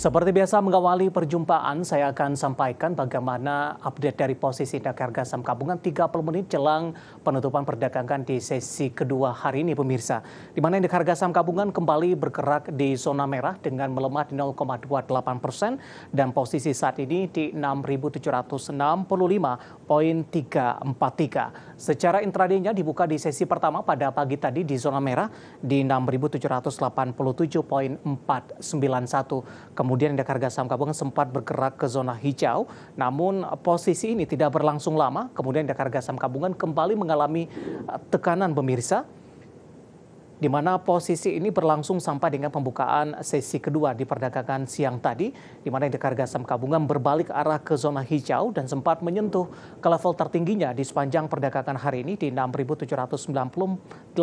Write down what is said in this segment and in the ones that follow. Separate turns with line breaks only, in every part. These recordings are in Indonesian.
Seperti biasa mengawali perjumpaan, saya akan sampaikan bagaimana update dari posisi indeks harga saham gabungan 30 menit jelang penutupan perdagangan di sesi kedua hari ini pemirsa. Di mana indeks harga saham gabungan kembali bergerak di zona merah dengan melemah di 0,28 persen dan posisi saat ini di 6.765.343. Secara intradinya dibuka di sesi pertama pada pagi tadi di zona merah di 6.787.491. Kemudian Kemudian indeks harga saham gabungan sempat bergerak ke zona hijau, namun posisi ini tidak berlangsung lama. Kemudian indeks harga saham gabungan kembali mengalami eh, tekanan pemirsa di mana posisi ini berlangsung sampai dengan pembukaan sesi kedua di perdagangan siang tadi, di mana indeks harga saham gabungan berbalik arah ke zona hijau dan sempat menyentuh ke level tertingginya di sepanjang perdagangan hari ini di 6.798.322.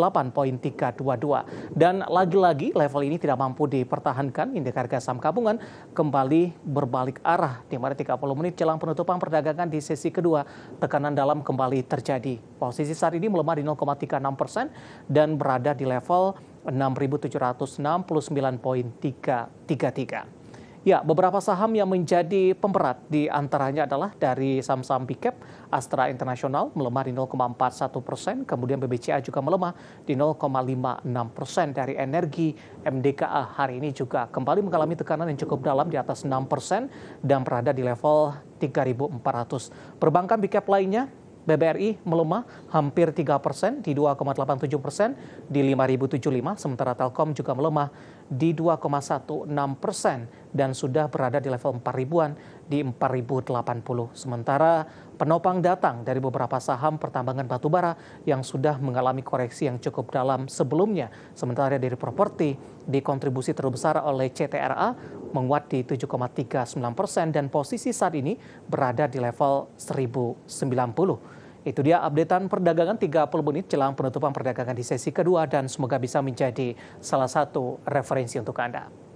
Dan lagi-lagi level ini tidak mampu dipertahankan, indeks harga saham gabungan kembali berbalik arah di mana 30 menit jelang penutupan perdagangan di sesi kedua, tekanan dalam kembali terjadi. Posisi saat ini melemah di 0,36 persen dan berada di level level 6.769.333. Ya, beberapa saham yang menjadi pemberat di antaranya adalah dari saham-saham Bicap, Astra Internasional melemah di 0,41 persen, kemudian BBCA juga melemah di 0,56 persen dari energi MDKA hari ini juga kembali mengalami tekanan yang cukup dalam di atas 6 persen dan berada di level 3.400. Perbankan Bicap lainnya BBRI melemah hampir 3 persen di 2,87 persen di 5.075, sementara Telkom juga melemah di 2,16 persen dan sudah berada di level 4 ribuan di 4.080. Sementara penopang datang dari beberapa saham pertambangan batubara yang sudah mengalami koreksi yang cukup dalam sebelumnya. Sementara dari properti dikontribusi terbesar oleh CTRA menguat di 7,39 persen dan posisi saat ini berada di level 1.090. Itu dia updatean perdagangan 30 menit jelang penutupan perdagangan di sesi kedua dan semoga bisa menjadi salah satu referensi untuk Anda.